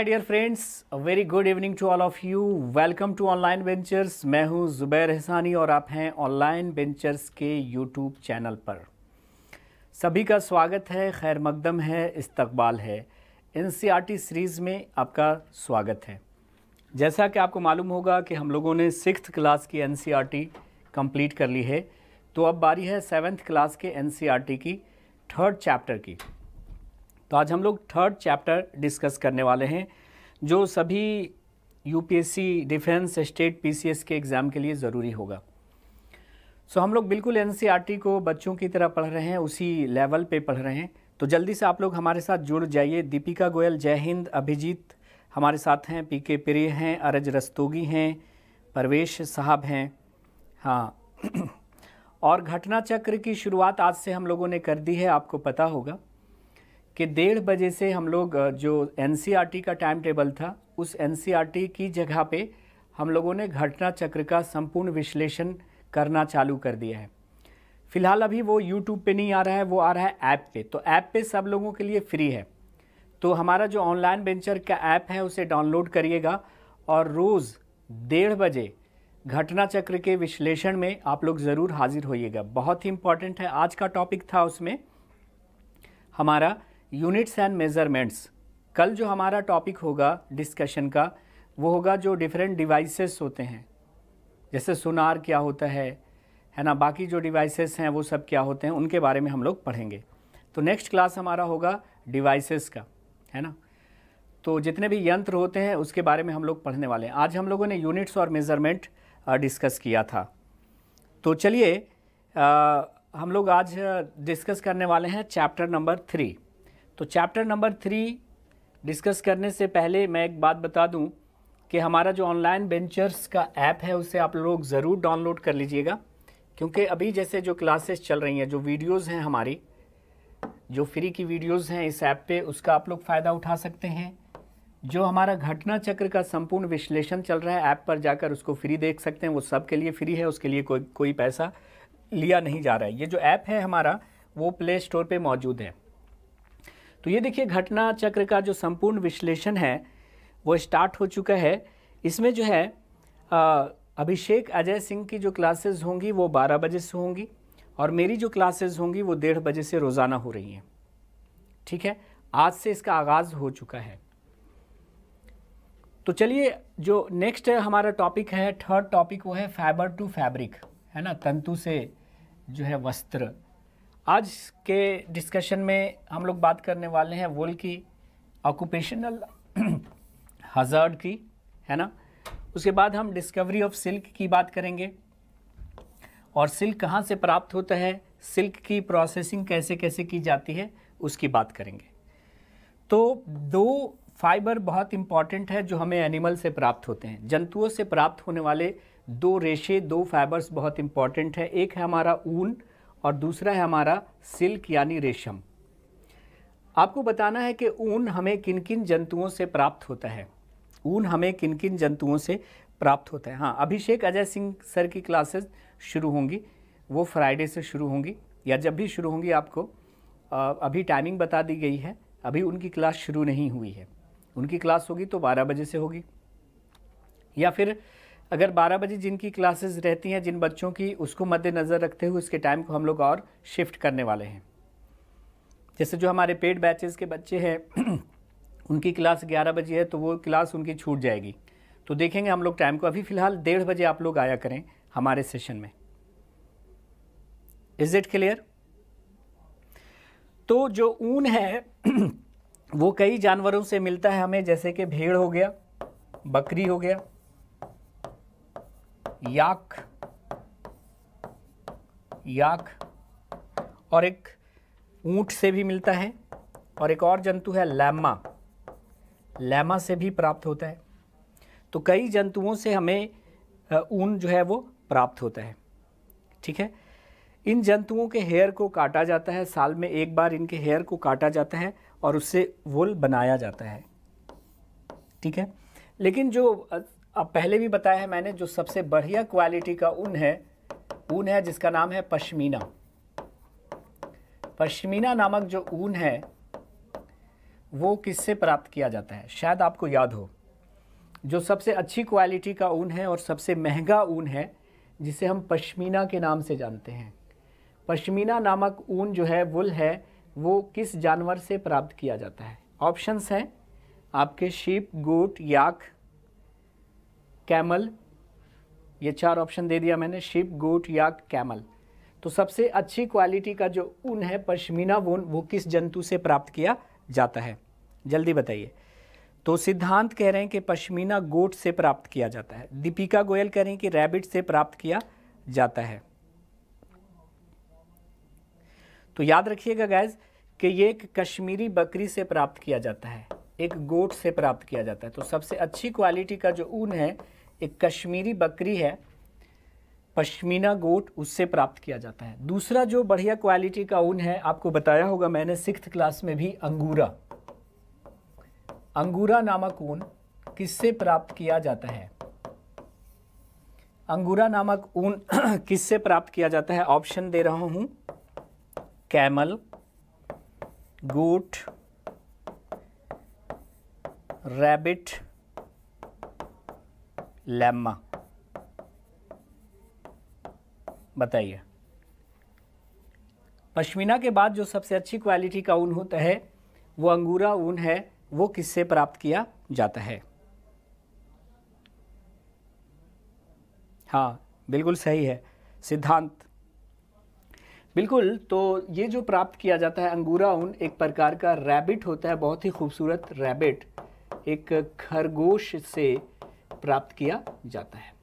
my dear friends very good evening to all of you welcome to online ventures मैं हूं जुबैर हसानी और आप हैं ऑनलाइन वेंचर्स के यूट्यूब चैनल पर सभी का स्वागत है खैर मकदम है इस्तकबाल है एन सीरीज़ e में आपका स्वागत है जैसा कि आपको मालूम होगा कि हम लोगों ने सिक्स क्लास की एन कम्प्लीट e कर ली है तो अब बारी है सेवन्थ क्लास के एन e की थर्ड चैप्टर की तो आज हम लोग थर्ड चैप्टर डिस्कस करने वाले हैं जो सभी यूपीएससी डिफेंस स्टेट पीसीएस के एग्ज़ाम के लिए ज़रूरी होगा सो हम लोग बिल्कुल एन e को बच्चों की तरह पढ़ रहे हैं उसी लेवल पर पढ़ रहे हैं तो जल्दी से आप लोग हमारे साथ जुड़ जाइए दीपिका गोयल जय हिंद अभिजीत हमारे साथ हैं पी के प्रिय हैं अरज रस्तोगी हैं परवेश साहब हैं हाँ और घटना चक्र की शुरुआत आज से हम लोगों ने कर दी है आपको पता होगा कि डेढ़ बजे से हम लोग जो एन e का टाइम टेबल था उस एन e की जगह पे हम लोगों ने घटना चक्र का संपूर्ण विश्लेषण करना चालू कर दिया है फिलहाल अभी वो यूट्यूब पे नहीं आ रहा है वो आ रहा है ऐप पे तो ऐप पे सब लोगों के लिए फ्री है तो हमारा जो ऑनलाइन वेंचर का ऐप है उसे डाउनलोड करिएगा और रोज़ डेढ़ बजे घटना चक्र के विश्लेषण में आप लोग ज़रूर हाजिर होइएगा बहुत ही इम्पॉर्टेंट है आज का टॉपिक था उसमें हमारा यूनिट्स एंड मेज़रमेंट्स कल जो हमारा टॉपिक होगा डिस्कशन का वो होगा जो डिफरेंट डिवाइसेस होते हैं जैसे सुनार क्या होता है है ना बाकी जो डिवाइसेस हैं वो सब क्या होते हैं उनके बारे में हम लोग पढ़ेंगे तो नेक्स्ट क्लास हमारा होगा डिवाइसेस का है ना तो जितने भी यंत्र होते हैं उसके बारे में हम लोग पढ़ने वाले हैं आज हम लोगों ने यूनिट्स और मेज़रमेंट डिस्कस किया था तो चलिए हम लोग आज डिस्कस करने वाले हैं चैप्टर नंबर थ्री तो चैप्टर नंबर थ्री डिस्कस करने से पहले मैं एक बात बता दूं कि हमारा जो ऑनलाइन बेंचर्स का ऐप है उसे आप लोग ज़रूर डाउनलोड कर लीजिएगा क्योंकि अभी जैसे जो क्लासेस चल रही हैं जो वीडियोस हैं हमारी जो फ्री की वीडियोस हैं इस ऐप पे उसका आप लोग फ़ायदा उठा सकते हैं जो हमारा घटना चक्र का संपूर्ण विश्लेषण चल रहा है ऐप पर जाकर उसको फ्री देख सकते हैं वो सब के लिए फ्री है उसके लिए कोई कोई पैसा लिया नहीं जा रहा है ये जो ऐप है हमारा वो प्ले स्टोर पर मौजूद है तो ये देखिए घटना चक्र का जो संपूर्ण विश्लेषण है वो स्टार्ट हो चुका है इसमें जो है अभिषेक अजय सिंह की जो क्लासेस होंगी वो 12 बजे से होंगी और मेरी जो क्लासेस होंगी वो डेढ़ बजे से रोज़ाना हो रही हैं ठीक है आज से इसका आगाज़ हो चुका है तो चलिए जो नेक्स्ट हमारा टॉपिक है थर्ड टॉपिक वो है फाइबर टू फैब्रिक है ना तंतु से जो है वस्त्र आज के डिस्कशन में हम लोग बात करने वाले हैं वर्ल्ड की ऑक्यूपेशनल हजार्ड की है ना उसके बाद हम डिस्कवरी ऑफ सिल्क की बात करेंगे और सिल्क कहाँ से प्राप्त होता है सिल्क की प्रोसेसिंग कैसे कैसे की जाती है उसकी बात करेंगे तो दो फाइबर बहुत इम्पॉर्टेंट है जो हमें एनिमल से प्राप्त होते हैं जंतुओं से प्राप्त होने वाले दो रेशे दो फाइबर्स बहुत इम्पॉर्टेंट है एक है हमारा ऊन और दूसरा है हमारा सिल्क यानी रेशम आपको बताना है कि ऊन हमें किन किन जंतुओं से प्राप्त होता है ऊन हमें किन किन जंतुओं से प्राप्त होता है हाँ अभिषेक अजय सिंह सर की क्लासेस शुरू होंगी वो फ्राइडे से शुरू होंगी या जब भी शुरू होंगी आपको अभी टाइमिंग बता दी गई है अभी उनकी क्लास शुरू नहीं हुई है उनकी क्लास होगी तो बारह बजे से होगी या फिर अगर 12 बजे जिनकी क्लासेस रहती हैं जिन बच्चों की उसको मद्देनज़र रखते हुए उसके टाइम को हम लोग और शिफ्ट करने वाले हैं जैसे जो हमारे पेड बैचेस के बच्चे हैं उनकी क्लास 11 बजे है तो वो क्लास उनकी छूट जाएगी तो देखेंगे हम लोग टाइम को अभी फ़िलहाल डेढ़ बजे आप लोग आया करें हमारे सेशन में इज़ इट क्लियर तो जो ऊन है वो कई जानवरों से मिलता है हमें जैसे कि भेड़ हो गया बकरी हो गया याक याक और एक ऊंट से भी मिलता है और एक और जंतु है लैमा लैमा से भी प्राप्त होता है तो कई जंतुओं से हमें ऊन जो है वो प्राप्त होता है ठीक है इन जंतुओं के हेयर को काटा जाता है साल में एक बार इनके हेयर को काटा जाता है और उससे वुल बनाया जाता है ठीक है लेकिन जो अब पहले भी बताया है मैंने जो सबसे बढ़िया क्वालिटी का ऊन है ऊन है जिसका नाम है पश्मीना पश्मीना नामक जो ऊन है वो किससे प्राप्त किया जाता है शायद आपको याद हो जो सबसे अच्छी क्वालिटी का ऊन है और सबसे महंगा ऊन है जिसे हम पश्मीना के नाम से जानते हैं पश्मीना नामक ऊन जो है वुल है वो किस जानवर से प्राप्त किया जाता है ऑप्शंस हैं आपके शीप गोट याक कैमल ये चार ऑप्शन दे दिया मैंने शिप गोट या कैमल तो सबसे अच्छी क्वालिटी का जो ऊन है पश्मीना ऊन वो किस जंतु से प्राप्त किया जाता है जल्दी बताइए तो सिद्धांत कह रहे हैं कि पश्मीना गोट से प्राप्त किया जाता है दीपिका गोयल कह रही हैं कि रैबिट से प्राप्त किया जाता है तो याद रखिएगा गैज कि ये एक कश्मीरी बकरी से प्राप्त किया जाता है एक गोट से प्राप्त किया जाता है तो सबसे अच्छी क्वालिटी का जो ऊन है एक कश्मीरी बकरी है पश्मीना गोट उससे प्राप्त किया जाता है दूसरा जो बढ़िया क्वालिटी का ऊन है आपको बताया होगा मैंने सिक्स क्लास में भी अंगूरा अंगूरा नामक ऊन किससे प्राप्त किया जाता है अंगूरा नामक ऊन किससे प्राप्त किया जाता है ऑप्शन दे रहा हूं कैमल गोट रैबिट लेम्मा बताइए पश्मीना के बाद जो सबसे अच्छी क्वालिटी का ऊन होता है वो अंगूरा ऊन है वो किससे प्राप्त किया जाता है हाँ बिल्कुल सही है सिद्धांत बिल्कुल तो ये जो प्राप्त किया जाता है अंगूरा ऊन एक प्रकार का रैबिट होता है बहुत ही खूबसूरत रैबिट एक खरगोश से प्राप्त किया जाता है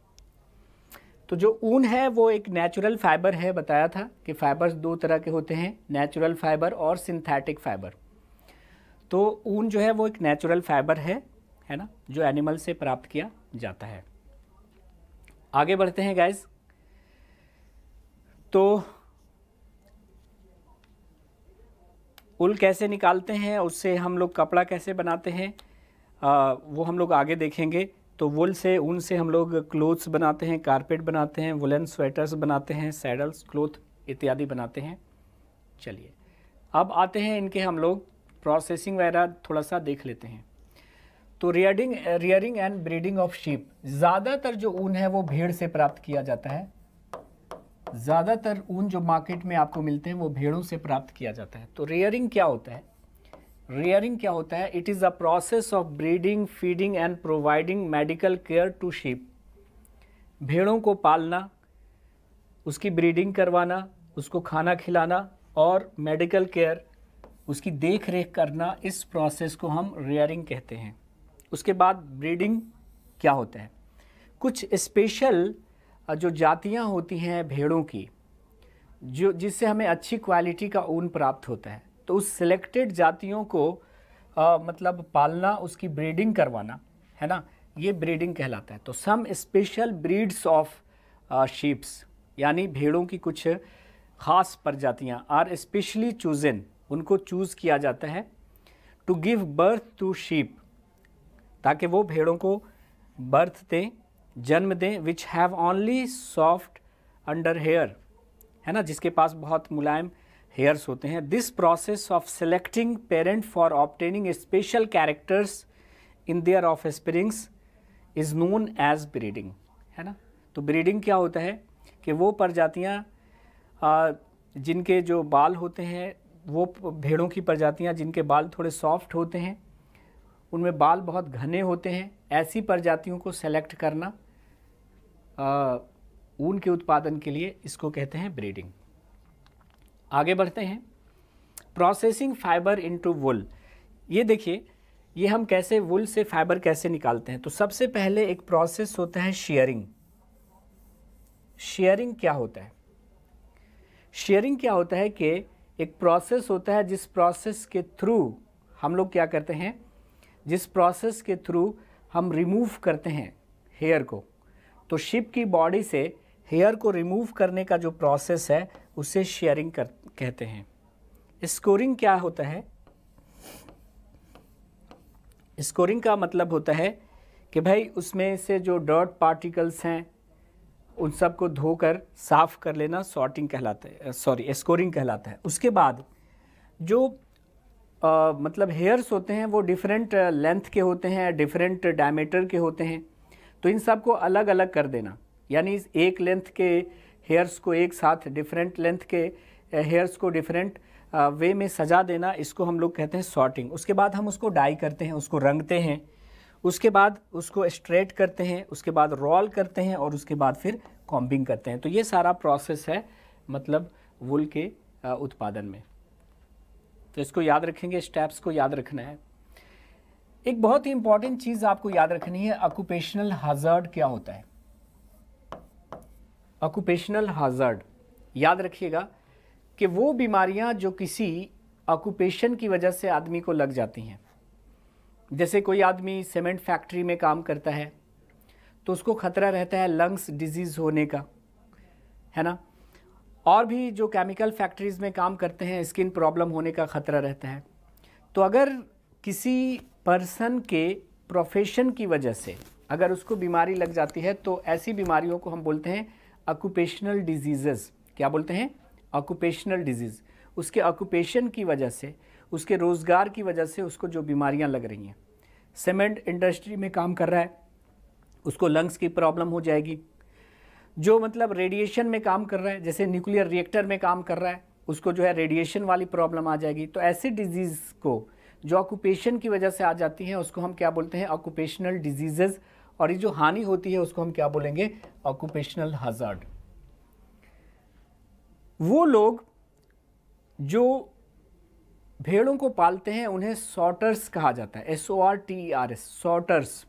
तो जो ऊन है वो एक नेचुरल फाइबर है बताया था कि फाइबर्स दो तरह के होते हैं नेचुरल फाइबर और सिंथेटिक फाइबर तो ऊन जो है वो एक नेचुरल फाइबर है है ना जो एनिमल से प्राप्त किया जाता है आगे बढ़ते हैं गैस तो उल कैसे निकालते हैं उससे हम लोग कपड़ा कैसे बनाते हैं आ, वो हम लोग आगे देखेंगे तो वुल से ऊन से हम लोग क्लोथ्स बनाते हैं कारपेट बनाते हैं वुलन स्वेटर्स बनाते हैं सैडल्स क्लोथ इत्यादि बनाते हैं चलिए अब आते हैं इनके हम लोग प्रोसेसिंग वगैरह थोड़ा सा देख लेते हैं तो rearing rearing and breeding of sheep ज़्यादातर जो ऊन है वो भेड़ से प्राप्त किया जाता है ज़्यादातर ऊन जो मार्केट में आपको मिलते हैं वो भेड़ों से प्राप्त किया जाता है तो रेयरिंग क्या होता है रियरिंग क्या होता है it is a process of breeding feeding and providing medical care to sheep भेड़ों को पालना उसकी ब्रीडिंग करवाना उसको खाना खिलाना और मेडिकल केयर उसकी देख रेख करना इस प्रोसेस को हम रियरिंग कहते हैं उसके बाद ब्रीडिंग क्या होता है कुछ स्पेशल जो जातियाँ होती हैं भेड़ों की जो जिससे हमें अच्छी क्वालिटी का ऊन प्राप्त होता है तो उस सिलेक्टेड जातियों को आ, मतलब पालना उसकी ब्रीडिंग करवाना है ना ये ब्रीडिंग कहलाता है तो some special breeds of sheeps यानी भेड़ों की कुछ खास प्रजातियाँ आर स्पेशली चूजन उनको चूज़ किया जाता है to give birth to sheep ताकि वो भेड़ों को बर्थ दें जन्म दें which have only soft under hair है ना जिसके पास बहुत मुलायम हेयर्स होते हैं this process of selecting parent for obtaining special characters in their offsprings is known as breeding है ना तो ब्रीडिंग क्या होता है कि वो प्रजातियाँ जिनके जो बाल होते हैं वो भेड़ों की प्रजातियाँ जिनके बाल थोड़े सॉफ्ट होते हैं उनमें बाल बहुत घने होते हैं ऐसी प्रजातियों को सेलेक्ट करना ऊन के उत्पादन के लिए इसको कहते हैं ब्रीडिंग आगे बढ़ते हैं प्रोसेसिंग फाइबर इनटू वुल ये देखिए ये हम कैसे वुल से फाइबर कैसे निकालते हैं तो सबसे पहले एक प्रोसेस होता है शेयरिंग शेयरिंग क्या होता है शेयरिंग क्या होता है कि एक प्रोसेस होता है जिस प्रोसेस के थ्रू हम लोग क्या करते हैं जिस प्रोसेस के थ्रू हम रिमूव करते हैं हेयर को तो शिप की बॉडी से हेयर को रिमूव करने का जो प्रोसेस है उसे शेयरिंग कर कहते हैं स्कोरिंग क्या होता है स्कोरिंग का मतलब होता है कि भाई उसमें से जो डर्ट पार्टिकल्स हैं उन सब को धोकर साफ़ कर लेना सॉर्टिंग कहलाता है सॉरी स्कोरिंग कहलाता है उसके बाद जो आ, मतलब हेयर्स होते हैं वो डिफरेंट लेंथ के होते हैं डिफरेंट डायमीटर के होते हैं तो इन सब को अलग अलग कर देना यानी एक लेंथ के हेयर्स को एक साथ डिफरेंट लेंथ के हेयर्स को डिफरेंट वे में सजा देना इसको हम लोग कहते हैं सॉर्टिंग उसके बाद हम उसको डाई करते हैं उसको रंगते हैं उसके बाद उसको स्ट्रेट करते हैं उसके बाद रोल करते हैं और उसके बाद फिर कॉम्बिंग करते हैं तो ये सारा प्रोसेस है मतलब वुल के उत्पादन में तो इसको याद रखेंगे स्टेप्स को याद रखना है एक बहुत ही इंपॉर्टेंट चीज़ आपको याद रखनी है ऑक्यूपेशनल हजार्ड क्या होता है ऑक्यूपेशनल हाज़र्ड याद रखिएगा कि वो बीमारियां जो किसी ऑक्यूपेशन की वजह से आदमी को लग जाती हैं जैसे कोई आदमी सीमेंट फैक्ट्री में काम करता है तो उसको ख़तरा रहता है लंग्स डिजीज़ होने का है ना और भी जो केमिकल फैक्ट्रीज़ में काम करते हैं स्किन प्रॉब्लम होने का ख़तरा रहता है तो अगर किसी पर्सन के प्रोफेशन की वजह से अगर उसको बीमारी लग जाती है तो ऐसी बीमारियों को हम बोलते हैं ऑक्यूपेशनल डिजीज़ेस क्या बोलते हैं ऑक्यूपेशनल डिजीज़ उसके ऑक्यूपेशन की वजह से उसके रोज़गार की वजह से उसको जो बीमारियां लग रही हैं सीमेंट इंडस्ट्री में काम कर रहा है उसको लंग्स की प्रॉब्लम हो जाएगी जो मतलब रेडिएशन में काम कर रहा है जैसे न्यूक्लियर रिएक्टर में काम कर रहा है उसको जो है रेडिएशन वाली प्रॉब्लम आ जाएगी तो ऐसे डिजीज़ को जो ऑक्यूपेशन की वजह से आ जाती हैं उसको हम क्या बोलते हैं ऑक्यूपेशनल डिजीज़ और ये जो हानि होती है उसको हम क्या बोलेंगे ऑक्यूपेशनल हजार्ड वो लोग जो भेड़ों को पालते हैं उन्हें सॉटर्स कहा जाता है S O R T R S sorters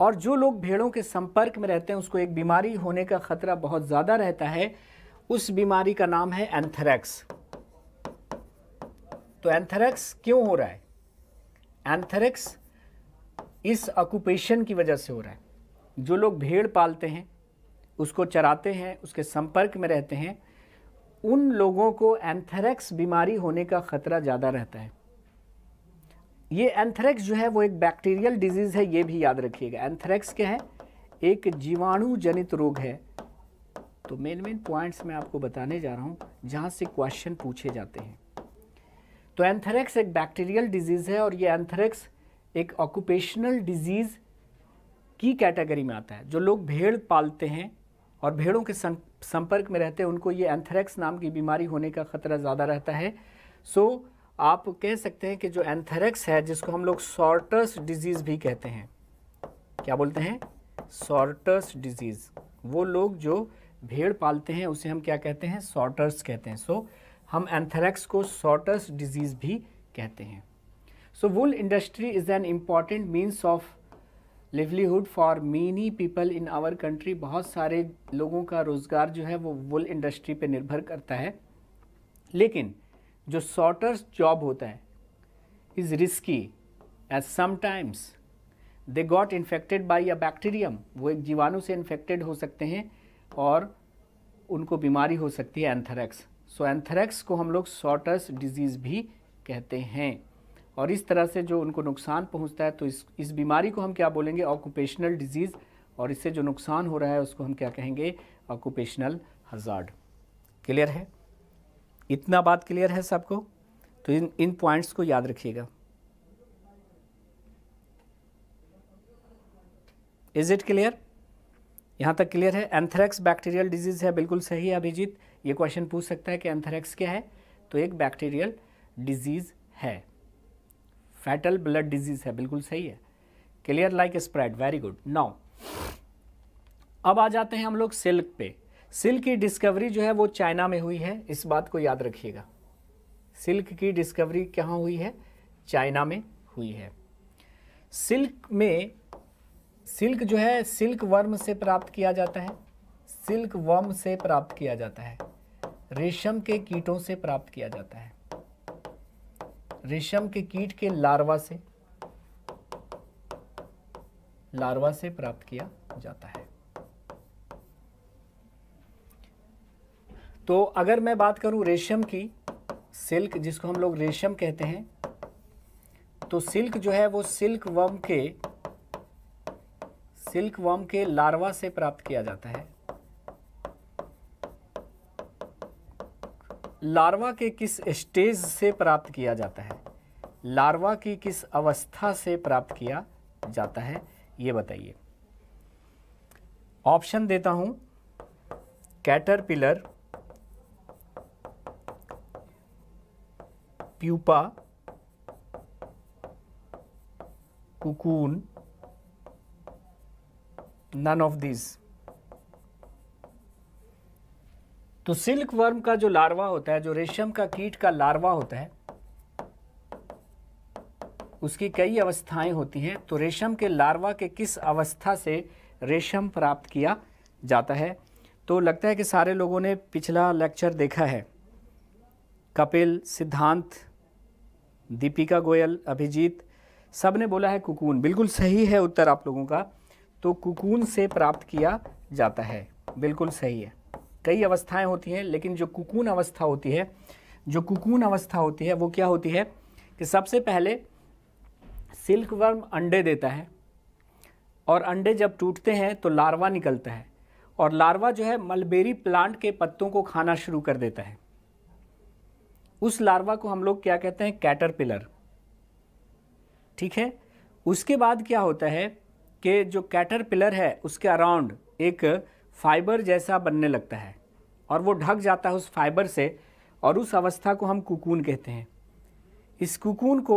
और जो लोग भेड़ों के संपर्क में रहते हैं उसको एक बीमारी होने का खतरा बहुत ज़्यादा रहता है उस बीमारी का नाम है एंथरेक्स तो एंथरेक्स क्यों हो रहा है एंथरेक्स इस ऑक्यूपेशन की वजह से हो रहा है जो लोग भेड़ पालते हैं उसको चराते हैं उसके संपर्क में रहते हैं उन लोगों को एंथरेक्स बीमारी होने का ख़तरा ज़्यादा रहता है ये एंथरेक्स जो है वो एक बैक्टीरियल डिजीज़ है ये भी याद रखिएगा एंथरेक्स क्या है एक जीवाणु जनित रोग है तो मेन मेन पॉइंट्स मैं आपको बताने जा रहा हूँ जहाँ से क्वेश्चन पूछे जाते हैं तो एंथरेक्स एक बैक्टीरियल डिजीज़ है और ये एंथरेक्स एक ऑक्यूपेशनल डिजीज़ की कैटेगरी में आता है जो लोग भेड़ पालते हैं और भेड़ों के संपर्क में रहते हैं उनको ये एंथरेक्स नाम की बीमारी होने का ख़तरा ज़्यादा रहता है सो so, आप कह सकते हैं कि जो एंथरेक्स है जिसको हम लोग सॉर्टस डिजीज़ भी कहते हैं क्या बोलते हैं सॉर्टस डिजीज़ वो लोग जो भेड़ पालते हैं उसे हम क्या कहते हैं सॉर्टर्स कहते हैं सो so, हम एंथरेक्स को सॉर्टस डिजीज़ भी कहते हैं so wool industry is an important means of livelihood for many people in our country बहुत सारे लोगों का रोज़गार जो है वो वुल इंडस्ट्री पे निर्भर करता है लेकिन जो सॉटर्स जॉब होता है is risky as sometimes they got infected by a bacterium वो एक जीवाणु से इन्फेक्टेड हो सकते हैं और उनको बीमारी हो सकती है एंथरेक्स सो एंथरेक्स को हम लोग सॉटर्स डिजीज़ भी कहते हैं और इस तरह से जो उनको नुकसान पहुंचता है तो इस इस बीमारी को हम क्या बोलेंगे ऑक्यूपेशनल डिजीज़ और इससे जो नुकसान हो रहा है उसको हम क्या कहेंगे ऑक्यूपेशनल हजार्ड क्लियर है इतना बात क्लियर है सबको तो इन इन पॉइंट्स को याद रखिएगा इज इट क्लियर यहाँ तक क्लियर है एंथरेक्स बैक्टीरियल डिजीज़ है बिल्कुल सही है अभिजीत ये क्वेश्चन पूछ सकता है कि एंथरेक्स क्या है तो एक बैक्टीरियल डिजीज़ है फैटल ब्लड डिजीज है बिल्कुल सही है clear like spread very good now अब आ जाते हैं हम लोग सिल्क पे सिल्क की डिस्कवरी जो है वो चाइना में हुई है इस बात को याद रखिएगा सिल्क की डिस्कवरी कहाँ हुई है चाइना में हुई है सिल्क में सिल्क जो है सिल्क वर्म से प्राप्त किया जाता है सिल्क वर्म से प्राप्त किया जाता है रेशम के कीटों से प्राप्त किया जाता है रेशम के कीट के लार्वा से लार्वा से प्राप्त किया जाता है तो अगर मैं बात करूं रेशम की सिल्क जिसको हम लोग रेशम कहते हैं तो सिल्क जो है वो सिल्क वम के सिल्क वम के लार्वा से प्राप्त किया जाता है लार्वा के किस स्टेज से प्राप्त किया जाता है लार्वा की किस अवस्था से प्राप्त किया जाता है ये बताइए ऑप्शन देता हूं caterpillar pupa cocoon none of this तो सिल्क वर्म का जो लार्वा होता है जो रेशम का कीट का लार्वा होता है उसकी कई अवस्थाएं होती हैं तो रेशम के लार्वा के किस अवस्था से रेशम प्राप्त किया जाता है तो लगता है कि सारे लोगों ने पिछला लेक्चर देखा है कपिल सिद्धांत दीपिका गोयल अभिजीत सब ने बोला है कुकून बिल्कुल सही है उत्तर आप लोगों का तो कुकून से प्राप्त किया जाता है बिल्कुल सही है कई अवस्थाएं होती हैं लेकिन जो कुकून अवस्था होती है जो कुकून अवस्था होती है वो क्या होती है कि सबसे पहले सिल्क वर्म अंडे देता है और अंडे जब टूटते हैं तो लार्वा निकलता है और लार्वा जो है मलबेरी प्लांट के पत्तों को खाना शुरू कर देता है उस लार्वा को हम लोग क्या कहते हैं कैटरपिलर ठीक है उसके बाद क्या होता है कि जो कैटरपिलर है उसके अराउंड एक फाइबर जैसा बनने लगता है और वो ढक जाता है उस फाइबर से और उस अवस्था को हम कुकून कहते हैं इस कुकून को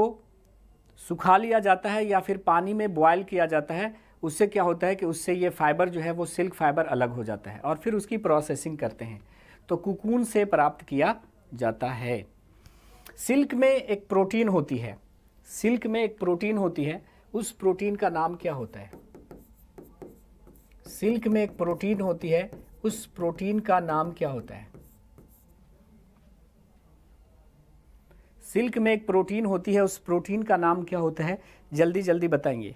सुखा लिया जाता है या फिर पानी में बॉयल किया जाता है उससे क्या होता है कि उससे ये फाइबर जो है वो सिल्क फाइबर अलग हो जाता है और फिर उसकी प्रोसेसिंग करते हैं तो कुकून से प्राप्त किया जाता है सिल्क में एक प्रोटीन होती है सिल्क में एक प्रोटीन होती है उस प्रोटीन का नाम क्या होता है सिल्क में एक प्रोटीन होती है उस प्रोटीन का नाम क्या होता है सिल्क में एक प्रोटीन होती है उस प्रोटीन का नाम क्या होता है जल्दी जल्दी बताएंगे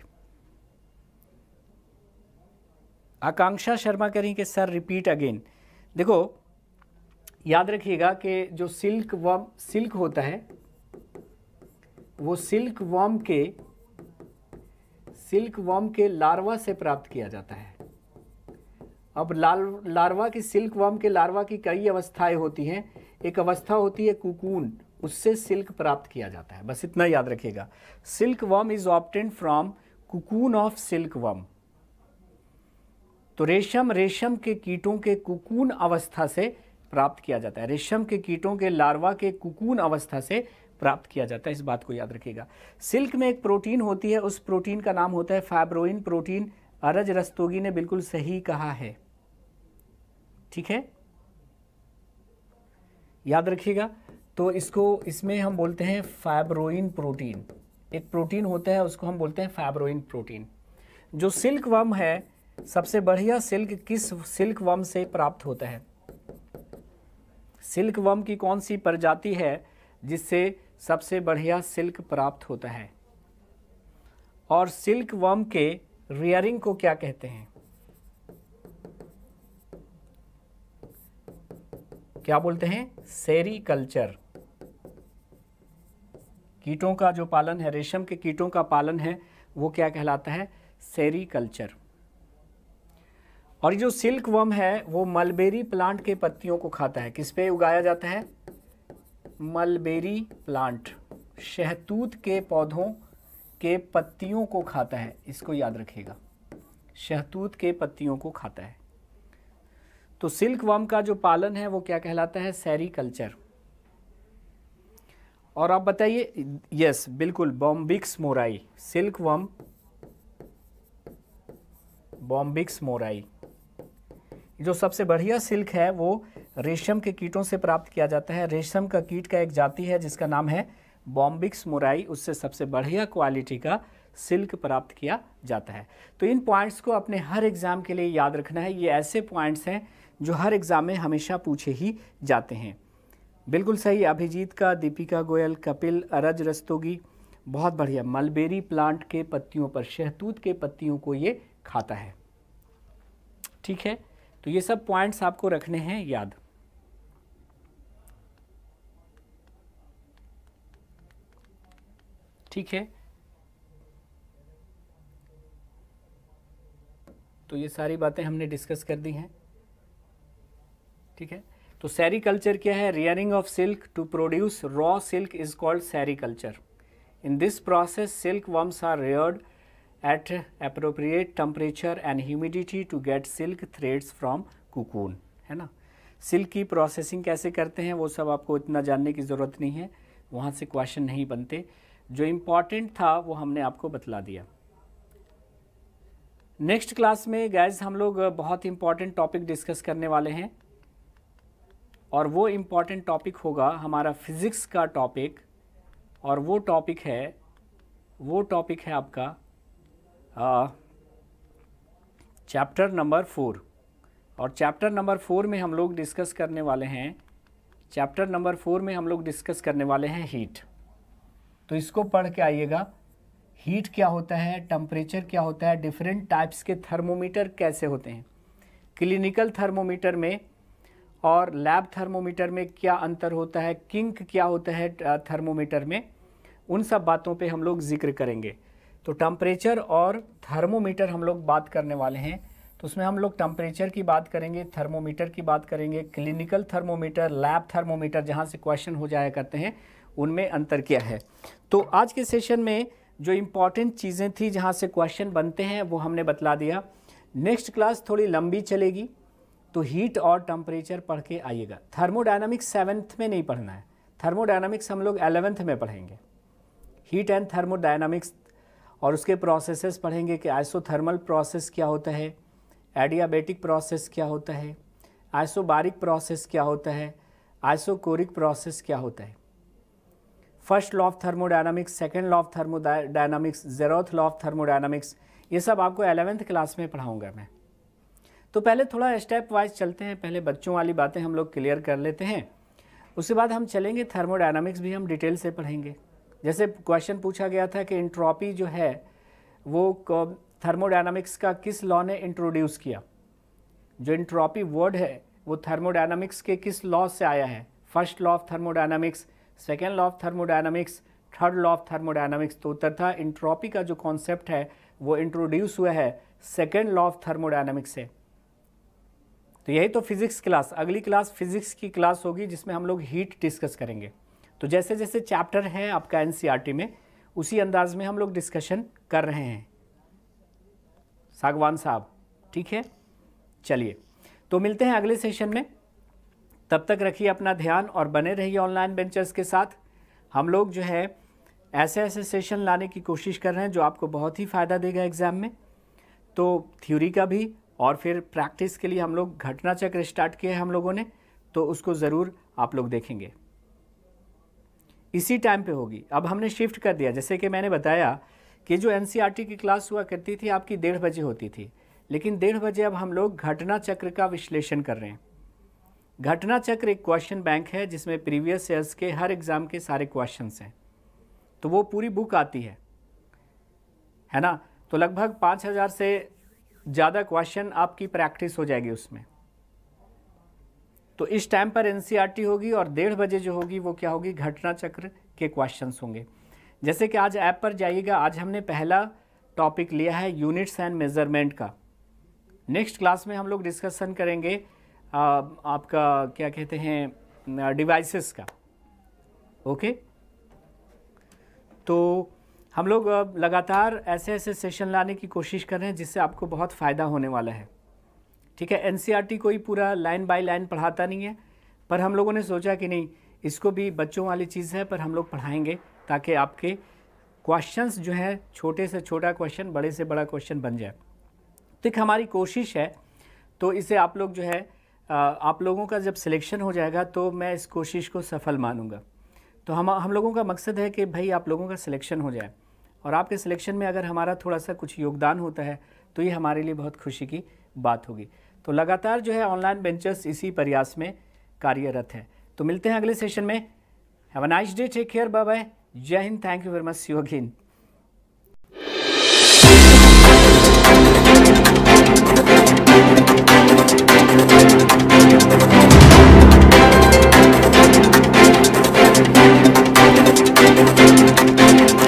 आकांक्षा शर्मा कह रही कि सर रिपीट अगेन देखो याद रखिएगा कि जो सिल्क वर्म सिल्क होता है वो सिल्क वर्म के सिल्क वर्म के लार्वा से प्राप्त किया जाता है अब लाल लार्वा की सिल्क वर्म के लार्वा की कई अवस्थाएं होती हैं एक अवस्था होती है कुकून उससे सिल्क प्राप्त किया जाता है बस इतना याद रखिएगा silkworm is obtained from cocoon of silkworm तो रेशम रेशम के कीटों के कुकून अवस्था से प्राप्त किया जाता है रेशम के कीटों के लार्वा के कुकून अवस्था से प्राप्त किया जाता है इस बात को याद रखिएगा सिल्क में एक प्रोटीन होती है उस प्रोटीन का नाम होता है फाइब्रोइन प्रोटीन अरज रस्तोगी ने बिल्कुल सही कहा है ठीक है याद रखिएगा तो इसको इसमें हम बोलते हैं फाइब्रोइन प्रोटीन एक प्रोटीन होता है उसको हम बोलते हैं फाइब्रोइन प्रोटीन जो सिल्क वर्म है सबसे बढ़िया सिल्क किस सिल्क वर्म से प्राप्त होता है सिल्क वर्म की कौन सी प्रजाति है जिससे सबसे बढ़िया सिल्क प्राप्त होता है और सिल्क वर्म के रियरिंग को क्या कहते हैं क्या बोलते हैं सेरीकल्चर कीटों का जो पालन है रेशम के कीटों का पालन है वो क्या कहलाता है सेरिकल्चर और जो सिल्क वम है वो मलबेरी प्लांट के पत्तियों को खाता है किस पे उगाया जाता है मलबेरी प्लांट शहतूत के पौधों के पत्तियों को खाता है इसको याद रखिएगा शहतूत के पत्तियों को खाता है तो सिल्क वर्म का जो पालन है वो क्या कहलाता है सेरिकल्चर और आप बताइए यस बिल्कुल Bombyx mori silkworm Bombyx mori जो सबसे बढ़िया सिल्क है वो रेशम के कीटों से प्राप्त किया जाता है रेशम का कीट का एक जाति है जिसका नाम है बॉम्बिक्स मोराई उससे सबसे बढ़िया क्वालिटी का सिल्क प्राप्त किया जाता है तो इन पॉइंट्स को अपने हर एग्ज़ाम के लिए याद रखना है ये ऐसे पॉइंट्स हैं जो हर एग्ज़ाम में हमेशा पूछे ही जाते हैं बिल्कुल सही अभिजीत का दीपिका गोयल कपिल अरज रस्तोगी बहुत बढ़िया मलबेरी प्लांट के पत्तियों पर शहतूत के पत्तियों को ये खाता है ठीक है तो ये सब पॉइंट्स आपको रखने हैं याद ठीक है तो ये सारी बातें हमने डिस्कस कर दी हैं ठीक है तो सैरीकल्चर क्या है rearing of silk to produce raw silk is called sericulture in this process silkworms are reared at appropriate temperature and humidity to get silk threads from cocoon है ना सिल्क की प्रोसेसिंग कैसे करते हैं वो सब आपको इतना जानने की ज़रूरत नहीं है वहाँ से क्वेश्चन नहीं बनते जो इम्पॉर्टेंट था वो हमने आपको बतला दिया नेक्स्ट क्लास में गैज़ हम लोग बहुत इंपॉर्टेंट टॉपिक डिस्कस करने वाले हैं और वो इम्पॉर्टेंट टॉपिक होगा हमारा फिज़िक्स का टॉपिक और वो टॉपिक है वो टॉपिक है आपका चैप्टर नंबर फोर और चैप्टर नंबर फोर में हम लोग डिस्कस करने वाले हैं चैप्टर नंबर फोर में हम लोग डिस्कस करने वाले हैं हीट तो इसको पढ़ के आइएगा हीट क्या होता है टम्परेचर क्या होता है डिफरेंट टाइप्स के थर्मोमीटर कैसे होते हैं क्लिनिकल थर्मोमीटर में और लैब थर्मोमीटर में क्या अंतर होता है किंक क्या होता है थर्मोमीटर में उन सब बातों पे हम लोग जिक्र करेंगे तो टम्परेचर और थर्मोमीटर हम लोग बात करने वाले हैं तो उसमें हम लोग टम्परेचर की बात करेंगे थर्मोमीटर की बात करेंगे क्लिनिकल थर्मोमीटर लैब थर्मोमीटर जहाँ से क्वेश्चन हो जाया करते हैं उनमें अंतर क्या है तो आज के सेशन में जो इम्पॉर्टेंट चीज़ें थी जहाँ से क्वेश्चन बनते हैं वो हमने बतला दिया नेक्स्ट क्लास थोड़ी लंबी चलेगी तो हीट और टेम्परेचर पढ़ के आइएगा थर्मोडाइनमिक्स सेवन्थ में नहीं पढ़ना है थर्मोडाइनमिक्स हम लोग एलेवेंथ में पढ़ेंगे हीट एंड थर्मोडाइनमिक्स और उसके प्रोसेसेस पढ़ेंगे कि आइसोथर्मल प्रोसेस क्या होता है एडियाबेटिक प्रोसेस क्या होता है आइसोबारिक प्रोसेस क्या होता है आइसोकोरिक प्रोसेस क्या होता है first law of thermodynamics second law of thermodynamics zeroth law of thermodynamics ये सब आपको एलेवेंथ क्लास में पढ़ाऊँगा मैं तो पहले थोड़ा स्टेप वाइज चलते हैं पहले बच्चों वाली बातें हम लोग क्लियर कर लेते हैं उसके बाद हम चलेंगे थर्मोडाइनमिक्स भी हम डिटेल से पढ़ेंगे जैसे क्वेश्चन पूछा गया था कि इंट्रॉपी जो है वो थर्मोडाइनमिक्स का किस लॉ ने इंट्रोड्यूस किया जो इंट्रॉपी वर्ड है वो थर्मोडाइनमिक्स के किस लॉ से आया है first law of thermodynamics second law of thermodynamics third law of thermodynamics तो उत्तर था इंट्रॉपी का जो कॉन्सेप्ट है वो इंट्रोड्यूस हुआ है सेकेंड लॉ ऑफ थर्मोडाइनमिक्स से तो यही तो फिज़िक्स क्लास अगली क्लास फिज़िक्स की क्लास होगी जिसमें हम लोग हीट डिस्कस करेंगे तो जैसे जैसे चैप्टर हैं आपका एन e में उसी अंदाज में हम लोग डिस्कशन कर रहे हैं सागवान साहब ठीक है चलिए तो मिलते हैं अगले सेशन में तब तक रखिए अपना ध्यान और बने रहिए ऑनलाइन बेंचर्स के साथ हम लोग जो है ऐसे ऐसे सेशन लाने की कोशिश कर रहे हैं जो आपको बहुत ही फ़ायदा देगा एग्ज़ाम में तो थ्योरी का भी और फिर प्रैक्टिस के लिए हम लोग घटना चक्र स्टार्ट किए हम लोगों ने तो उसको ज़रूर आप लोग देखेंगे इसी टाइम पे होगी अब हमने शिफ्ट कर दिया जैसे कि मैंने बताया कि जो एन e की क्लास हुआ करती थी आपकी डेढ़ बजे होती थी लेकिन डेढ़ बजे अब हम लोग घटना चक्र का विश्लेषण कर रहे हैं घटना चक्र एक क्वेश्चन बैंक है जिसमें प्रीवियस ईयर्स के हर एग्ज़ाम के सारे क्वेश्चन हैं तो वो पूरी बुक आती है है ना तो लगभग पाँच हज़ार से ज़्यादा क्वेश्चन आपकी प्रैक्टिस हो जाएगी उसमें तो इस टाइम पर एनसीईआरटी e होगी और डेढ़ बजे जो होगी वो क्या होगी घटना चक्र के क्वेश्चंस होंगे जैसे कि आज ऐप पर जाइएगा आज हमने पहला टॉपिक लिया है यूनिट्स एंड मेज़रमेंट का नेक्स्ट क्लास में हम लोग डिस्कशन करेंगे आ, आपका क्या कहते हैं डिवाइसेस का ओके तो हम लोग लगातार ऐसे ऐसे सेशन लाने की कोशिश कर रहे हैं जिससे आपको बहुत फ़ायदा होने वाला है ठीक है एन e कोई पूरा लाइन बाय लाइन पढ़ाता नहीं है पर हम लोगों ने सोचा कि नहीं इसको भी बच्चों वाली चीज़ है पर हम लोग पढ़ाएंगे ताकि आपके क्वेश्चंस जो हैं छोटे से छोटा क्वेश्चन बड़े से बड़ा क्वेश्चन बन जाए तो एक हमारी कोशिश है तो इसे आप लोग जो है आप लोगों का जब सिलेक्शन हो जाएगा तो मैं इस कोशिश को सफल मानूंगा तो हम हम लोगों का मकसद है कि भाई आप लोगों का सिलेक्शन हो जाए और आपके सिलेक्शन में अगर हमारा थोड़ा सा कुछ योगदान होता है तो ये हमारे लिए बहुत खुशी की बात होगी तो लगातार जो है ऑनलाइन बेंचर्स इसी प्रयास में कार्यरत हैं तो मिलते हैं अगले सेशन में have a nice day take care bye bye Jai Hind thank you very much see again Thank